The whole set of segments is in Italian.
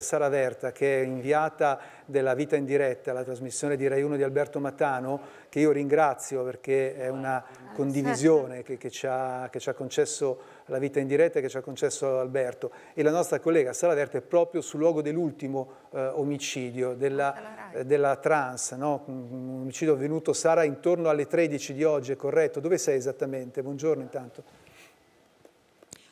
Sara Verta, che è inviata della Vita in Diretta, la trasmissione di Rai 1 di Alberto Matano, che io ringrazio perché è una ah, condivisione che, che, ci, ha, che ci ha, concesso la Vita in Diretta e che ci ha concesso Alberto. E la nostra collega Sara Verta è proprio sul luogo dell'ultimo eh, omicidio, della, ah, eh, della trans, no? un omicidio avvenuto, Sara, intorno alle 13 di oggi, è corretto? Dove sei esattamente? Buongiorno intanto.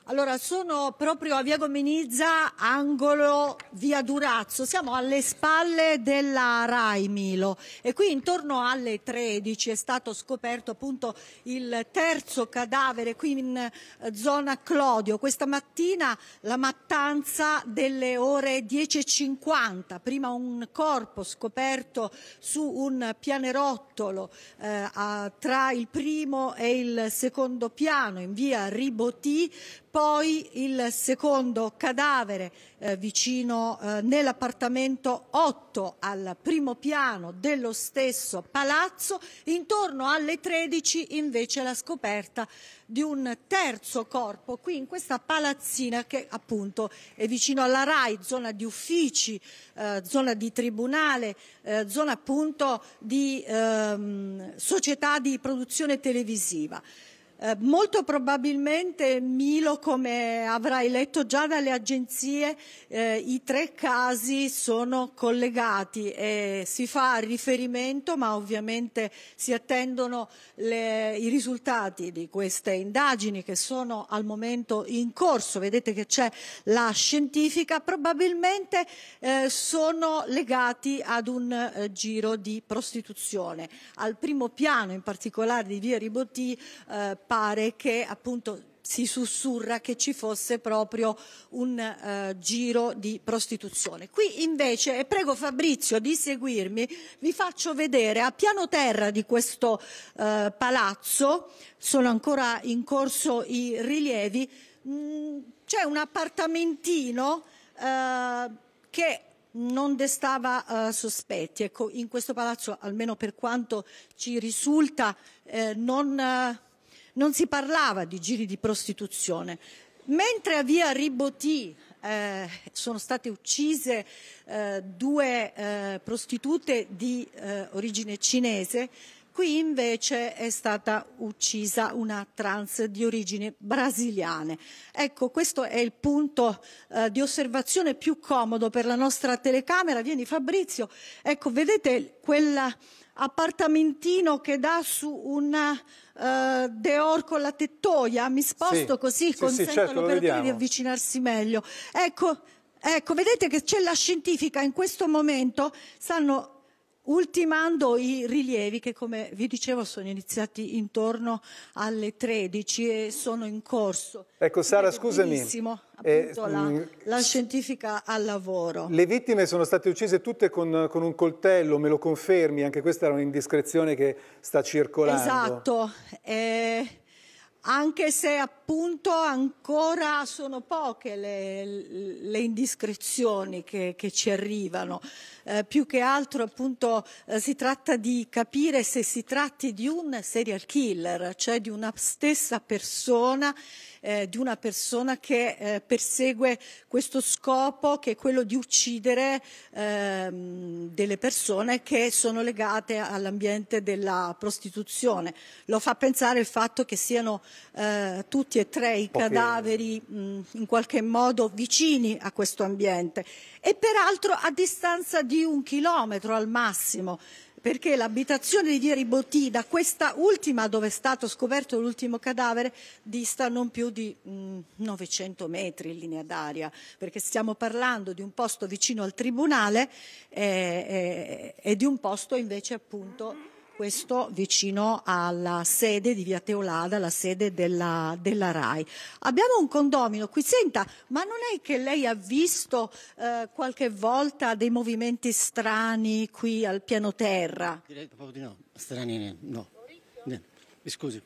Allora, sono proprio a Via Gomenizza, angolo Via Durazzo. Siamo alle spalle della Rai Milo e qui intorno alle 13 è stato scoperto appunto il terzo cadavere qui in eh, zona Clodio. Questa mattina la mattanza delle ore 10.50, prima un corpo scoperto su un pianerottolo eh, tra il primo e il secondo piano in via Ribotì poi il secondo cadavere eh, vicino eh, nell'appartamento 8 al primo piano dello stesso palazzo, intorno alle 13 invece la scoperta di un terzo corpo qui in questa palazzina che appunto è vicino alla RAI, zona di uffici, eh, zona di tribunale, eh, zona appunto di ehm, società di produzione televisiva. Eh, molto probabilmente Milo, come avrai letto già dalle agenzie, eh, i tre casi sono collegati e si fa riferimento, ma ovviamente si attendono le, i risultati di queste indagini che sono al momento in corso. Vedete che c'è la scientifica, probabilmente eh, sono legati ad un eh, giro di prostituzione. Al primo piano, in particolare di Via Ribotti, eh, pare che appunto si sussurra che ci fosse proprio un eh, giro di prostituzione. Qui invece, e prego Fabrizio di seguirmi, vi faccio vedere a piano terra di questo eh, palazzo, sono ancora in corso i rilievi, mm, c'è un appartamentino eh, che non destava eh, sospetti. Ecco, in questo palazzo, almeno per quanto ci risulta, eh, non eh, non si parlava di giri di prostituzione. Mentre a via Ribotì eh, sono state uccise eh, due eh, prostitute di eh, origine cinese, Qui invece è stata uccisa una trans di origine brasiliana. Ecco, questo è il punto eh, di osservazione più comodo per la nostra telecamera. Vieni Fabrizio, ecco, vedete quella appartamentino che dà su un uh, eh, deor con la tettoia. Mi sposto sì, così sì, consento sì, certo, all'operatore di avvicinarsi meglio. Ecco, ecco vedete che c'è la scientifica in questo momento, stanno ultimando i rilievi che come vi dicevo sono iniziati intorno alle 13 e sono in corso. Ecco Sara scusami. Eh, appunto, eh, la, mm, la, scientifica al lavoro. Le vittime sono state uccise tutte con, con un coltello, me lo confermi, anche questa era un'indiscrezione che sta circolando. Esatto. Eh anche se appunto ancora sono poche le, le indiscrezioni che, che, ci arrivano. Eh, più che altro appunto eh, si tratta di capire se si tratti di un serial killer, cioè di una stessa persona eh, di una persona che eh, persegue questo scopo che è quello di uccidere ehm, delle persone che sono legate all'ambiente della prostituzione. Lo fa pensare il fatto che siano eh, tutti e tre i cadaveri mh, in qualche modo vicini a questo ambiente e peraltro a distanza di un chilometro al massimo perché l'abitazione di Ribotti da questa ultima dove è stato scoperto l'ultimo cadavere dista non più di mh, mm, 900 metri in linea d'aria, perché stiamo parlando di un posto vicino al tribunale eh, eh, e di un posto invece appunto questo vicino alla sede di Via Teolada, la sede della, della RAI. Abbiamo un condomino qui, senta, ma non è che lei ha visto eh, qualche volta dei movimenti strani qui al piano terra? Direi proprio di no, strani no. Mi scusi.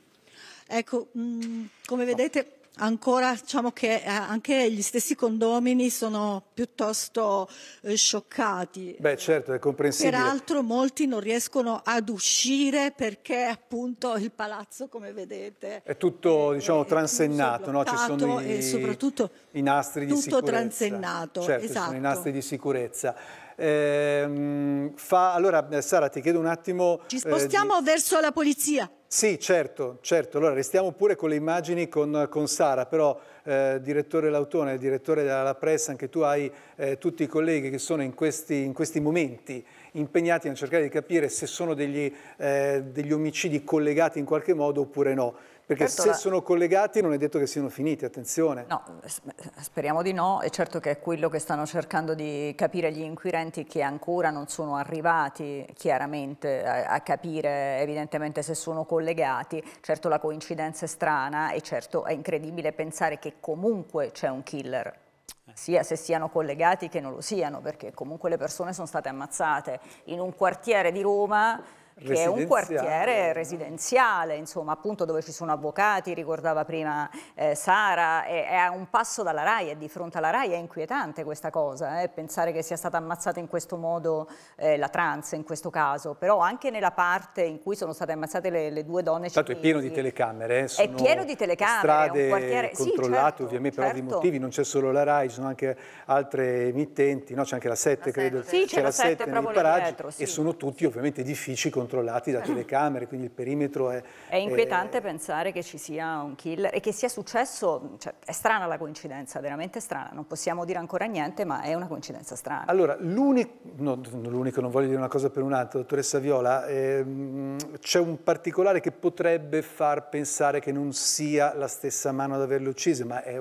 Ecco, mh, mm, come vedete ancora diciamo che eh, anche gli stessi condomini sono piuttosto eh, scioccati. Beh certo, è comprensibile. Peraltro molti non riescono ad uscire perché appunto il palazzo come vedete è tutto è, eh, diciamo è transennato, no? ci sono i, i nastri di sicurezza. Tutto transennato, certo, esatto. ci sono i nastri esatto. di sicurezza eh, fa... Allora, eh, Sara, ti chiedo un attimo... Ci eh, spostiamo eh, di... verso la polizia. Sì, certo, certo. Allora, restiamo pure con le immagini con, con Sara, però eh, direttore Lautone, direttore della Pressa, anche tu hai eh, tutti i colleghi che sono in questi, in questi, momenti impegnati a cercare di capire se sono degli, eh, degli omicidi collegati in qualche modo oppure no. Perché certo se la... sono collegati non è detto che siano finiti, attenzione. No, speriamo di no, è certo che è quello che stanno cercando di capire gli inquirenti che ancora non sono arrivati chiaramente a, a capire evidentemente se sono collegati. Certo la coincidenza è strana e certo è incredibile pensare che comunque c'è un killer eh. sia se siano collegati che non lo siano, perché comunque le persone sono state ammazzate in un quartiere di Roma che è un quartiere eh. residenziale, insomma, appunto dove ci sono avvocati, ricordava prima eh, Sara, è, è, a un passo dalla RAI, è di fronte alla RAI, è inquietante questa cosa, eh, pensare che sia stata ammazzata in questo modo eh, la trans in questo caso, però anche nella parte in cui sono state ammazzate le, le due donne Tanto è pieno di telecamere, eh, sono è pieno di telecamere, strade è un quartiere controllato sì, certo, ovviamente certo. per altri motivi, non c'è solo la RAI, ci sono anche altre emittenti, no? c'è anche la 7 credo, sì, c'è la 7 nei paraggi dietro, sì. e sono tutti ovviamente difficili controllati da eh. telecamere, quindi il perimetro è... È eh, inquietante è... pensare che ci sia un killer e che sia successo, cioè, è strana la coincidenza, veramente strana, non possiamo dire ancora niente, ma è una coincidenza strana. Allora, l'unico, no, l'unico non voglio dire una cosa per un'altra, dottoressa Viola, ehm, c'è un particolare che potrebbe far pensare che non sia la stessa mano ad averlo ucciso, ma è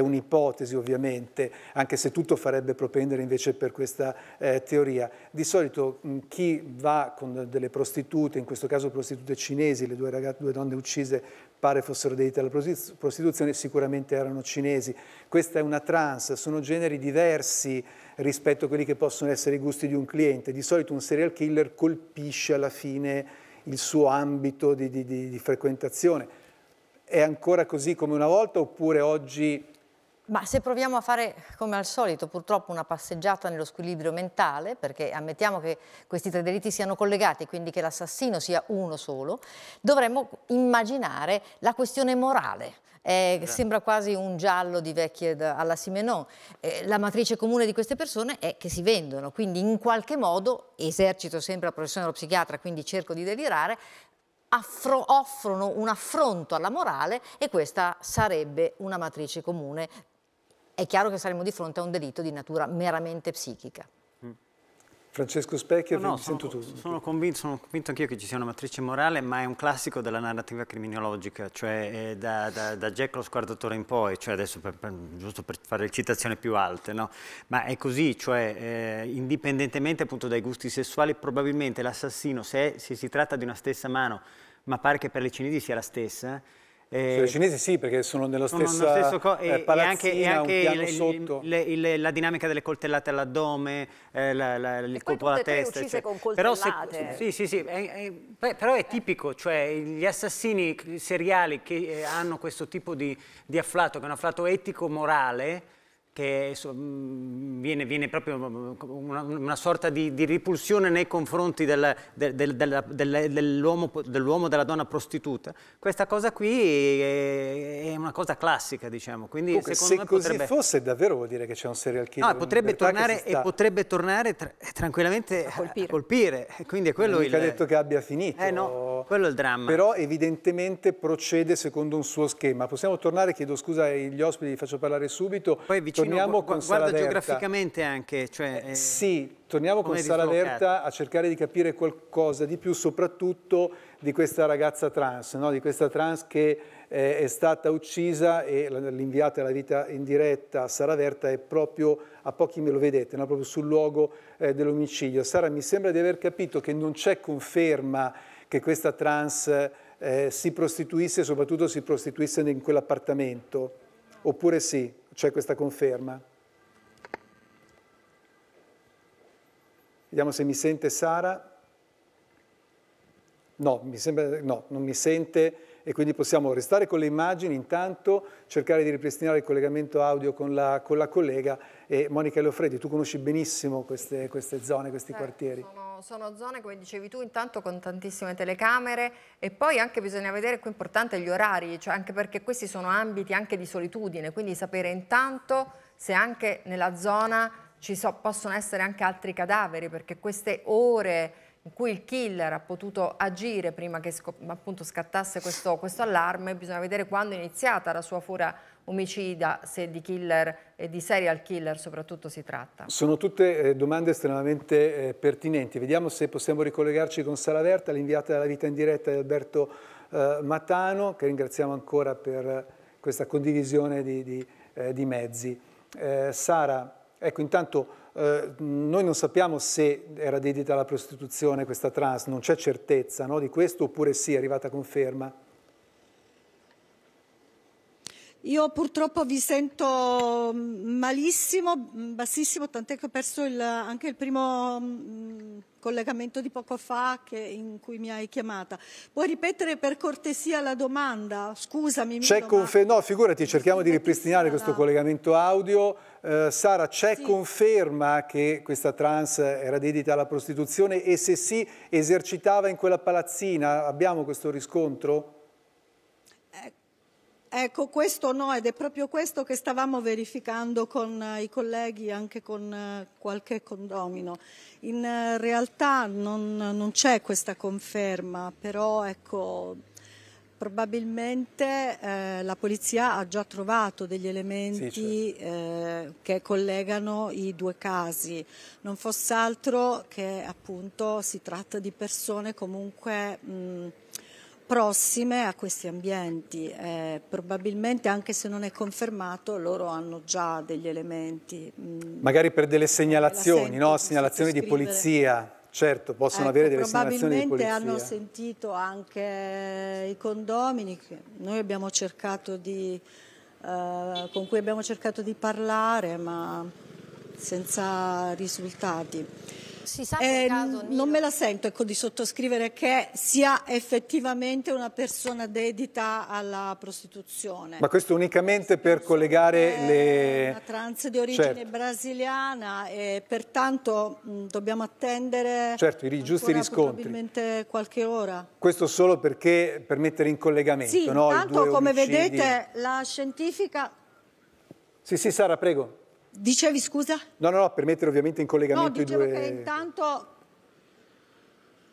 un'ipotesi ovviamente, anche se tutto farebbe propendere invece per questa eh, teoria. Di solito chi va con delle prostitute, in questo caso prostitute cinesi, le due, ragazze, due donne uccise pare fossero dedite alla prostituzione, sicuramente erano cinesi. Questa è una trans, sono generi diversi rispetto a quelli che possono essere i gusti di un cliente. Di solito un serial killer colpisce alla fine il suo ambito di, di, di, di frequentazione. È ancora così come una volta oppure oggi ma se proviamo a fare come al solito purtroppo una passeggiata nello squilibrio mentale, perché ammettiamo che questi tre delitti siano collegati, quindi che l'assassino sia uno solo, dovremmo immaginare la questione morale. Eh, esatto. Sembra quasi un giallo di vecchie alla Simenon. Eh, la matrice comune di queste persone è che si vendono, quindi in qualche modo esercito sempre la professione dello psichiatra, quindi cerco di delirare, offrono un affronto alla morale e questa sarebbe una matrice comune è chiaro che saremo di fronte a un delitto di natura meramente psichica. Francesco Specchia, no, no, sono, tu. Sono convinto, sono convinto anch'io che ci sia una matrice morale, ma è un classico della narrativa criminologica, cioè eh, da, da, da Jack lo squadratore in poi, cioè adesso per, per, giusto per fare le citazioni più alte, no? ma è così, cioè eh, indipendentemente appunto dai gusti sessuali, probabilmente l'assassino, se, se si tratta di una stessa mano, ma pare che per le cinesi sia la stessa, eh, Sulle cinesi sì, perché sono nello stesso co- eh, palazzina, e anche, e anche il, il, il, la dinamica delle coltellate all'addome, eh, la, la, il colpo alla testa. Cioè. Però, se, sì, sì, sì, è, è, però è tipico, cioè gli assassini seriali che eh, hanno questo tipo di, di afflato, che è un afflato etico-morale, che mm, viene, viene proprio mm, una, una sorta di, di, ripulsione nei confronti del, del, del, dell'uomo, dell della donna prostituta. Questa cosa qui è, una cosa classica, diciamo. Quindi, Comunque, se me così potrebbe... fosse, davvero vuol dire che c'è un serial killer. No, potrebbe tornare sta... e potrebbe tornare tra eh, tranquillamente a colpire. A colpire. Quindi è quello non il... ha detto che abbia finito. Eh no, quello è il dramma. Però evidentemente procede secondo un suo schema. Possiamo tornare, chiedo scusa agli ospiti, vi faccio parlare subito. Poi vicino torniamo con guarda Salaverta. geograficamente anche. Cioè, eh, eh sì, torniamo con Sara Verta a cercare di capire qualcosa di più, soprattutto di questa ragazza trans, no? di questa trans che eh, è stata uccisa e l'inviata alla vita in diretta a Verta, è proprio a pochi me lo vedete, no? proprio sul luogo eh, dell'omicidio. Sara, mi sembra di aver capito che non c'è conferma che questa trans eh, si prostituisse soprattutto si prostituisse in quell'appartamento, oppure sì? c'è questa conferma. Vediamo se mi sente Sara. No, mi sembra, no, non mi sente e quindi possiamo restare con le immagini, intanto cercare di ripristinare il collegamento audio con la, con la collega. E Monica Leofredi, tu conosci benissimo queste, queste zone, questi certo, quartieri. Sono, sono, zone, come dicevi tu, intanto con tantissime telecamere e poi anche bisogna vedere, qui è importante, gli orari, cioè anche perché questi sono ambiti anche di solitudine, quindi sapere intanto se anche nella zona ci so, possono essere anche altri cadaveri, perché queste ore in cui il killer ha potuto agire prima che appunto, scattasse questo, questo, allarme, bisogna vedere quando è iniziata la sua furia omicida, se di killer e di serial killer soprattutto si tratta. Sono tutte eh, domande estremamente eh, pertinenti, vediamo se possiamo ricollegarci con Sara Verta, l'inviata della vita in diretta di Alberto eh, Matano, che ringraziamo ancora per questa condivisione di, di, eh, di mezzi. Eh, Sara, ecco intanto eh, noi non sappiamo se era dedita alla prostituzione questa trans, non c'è certezza no, di questo oppure sì, è arrivata conferma. Io purtroppo vi sento malissimo, mm, bassissimo, tant'è che ho perso il, anche il primo mm, collegamento di poco fa che, in cui mi hai chiamata. Puoi ripetere per cortesia la domanda? Scusami. C'è conferma? No, figurati, cerchiamo di ripristinare questo collegamento audio. Eh, Sara, c'è sì. conferma che questa trans era dedita alla prostituzione e se sì, esercitava in quella palazzina? Abbiamo questo riscontro? Ecco, questo no, ed è proprio questo che stavamo verificando con eh, i colleghi, anche con eh, qualche condomino. In eh, realtà non, non c'è questa conferma, però ecco, probabilmente eh, la polizia ha già trovato degli elementi sì, certo. eh, che collegano i due casi, non fosse altro che appunto si tratta di persone comunque... Mh, prossime a questi ambienti. Eh, probabilmente, anche se non è confermato, loro hanno già degli elementi. Mm, Magari per delle segnalazioni, no? segnalazioni di polizia. Certo, possono ecco, avere delle segnalazioni di ecco, polizia. Probabilmente hanno sentito anche eh, i condomini, noi abbiamo cercato di, eh, con cui abbiamo cercato di parlare, ma senza risultati si sa eh, caso, non me la sento ecco, di sottoscrivere che sia effettivamente una persona dedita alla prostituzione. Ma questo unicamente per collegare è le... Una trans di origine certo. brasiliana e pertanto mh, mm, dobbiamo attendere certo, i giusti riscontri. probabilmente qualche ora. Questo solo perché, per mettere in collegamento sì, no, intanto, come omicidi. vedete la scientifica... Sì, sì Sara, prego. Dicevi scusa? No, no, no, per mettere ovviamente in collegamento no, i due... No, Che intanto,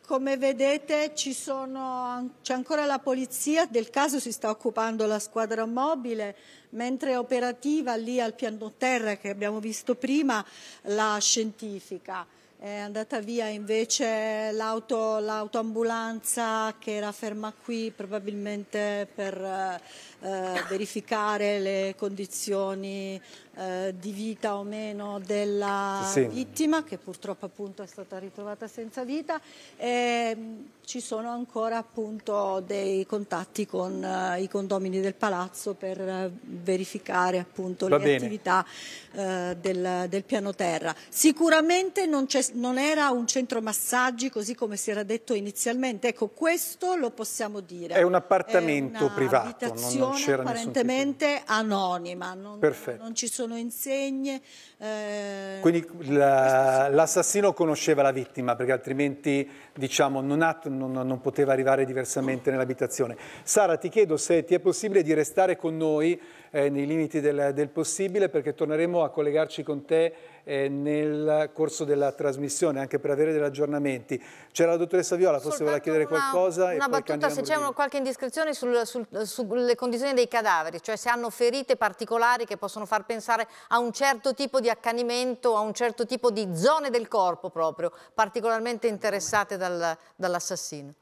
come vedete, c'è sono... ancora la polizia, del caso si sta occupando la squadra mobile, mentre è operativa lì al piano terra che abbiamo visto prima la scientifica. È andata via invece l'autoambulanza che era ferma qui probabilmente per eh, eh verificare le condizioni eh, di vita o meno della sì. vittima, che purtroppo appunto è stata ritrovata senza vita. E, mm, ci sono ancora appunto dei contatti con eh, i condomini del palazzo per eh, verificare appunto Va le bene. attività eh, del, del, piano terra. Sicuramente non, non era un centro massaggi così come si era detto inizialmente, ecco questo lo possiamo dire. È un appartamento è privato, non, non c'era nessun tipo di... anonima, non, non ci sono sono insegne. Eh... Quindi l'assassino la, conosceva la vittima perché altrimenti diciamo, non, ha, non, non poteva arrivare diversamente nell'abitazione. Sara ti chiedo se ti è possibile di restare con noi eh, nei limiti del, del, possibile perché torneremo a collegarci con te eh, nel corso della trasmissione anche per avere degli aggiornamenti. C'era la dottoressa Viola, forse voleva chiedere una, qualcosa. Una, e una battuta, se c'è qualche indiscrezione sul, sul, sulle condizioni dei cadaveri, cioè se hanno ferite particolari che possono far pensare a un certo tipo di accanimento, a un certo tipo di zone del corpo proprio, particolarmente interessate dal, dall'assassino.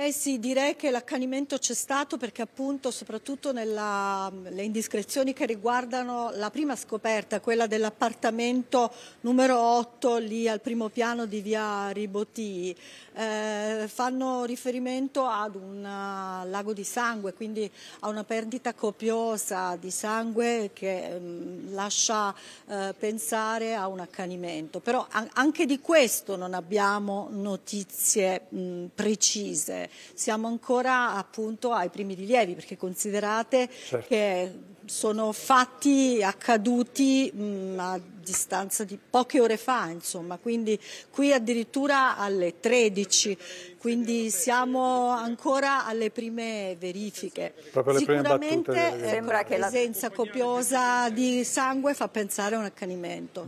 Eh sì, direi che l'accanimento c'è stato perché appunto soprattutto nelle indiscrezioni che riguardano la prima scoperta, quella dell'appartamento numero 8 lì al primo piano di via Ribotì, eh, fanno riferimento ad un eh, lago di sangue, quindi a una perdita copiosa di sangue che ehm, lascia eh, pensare a un accanimento. Però anche di questo non abbiamo notizie mh, mm, precise. Siamo ancora appunto ai primi rilievi perché considerate certo. che sono fatti accaduti mh, a distanza di poche ore fa, insomma, quindi qui addirittura alle 13, quindi siamo ancora alle prime verifiche. Prime Sicuramente battute, eh, la presenza copiosa di sangue fa pensare a un accanimento.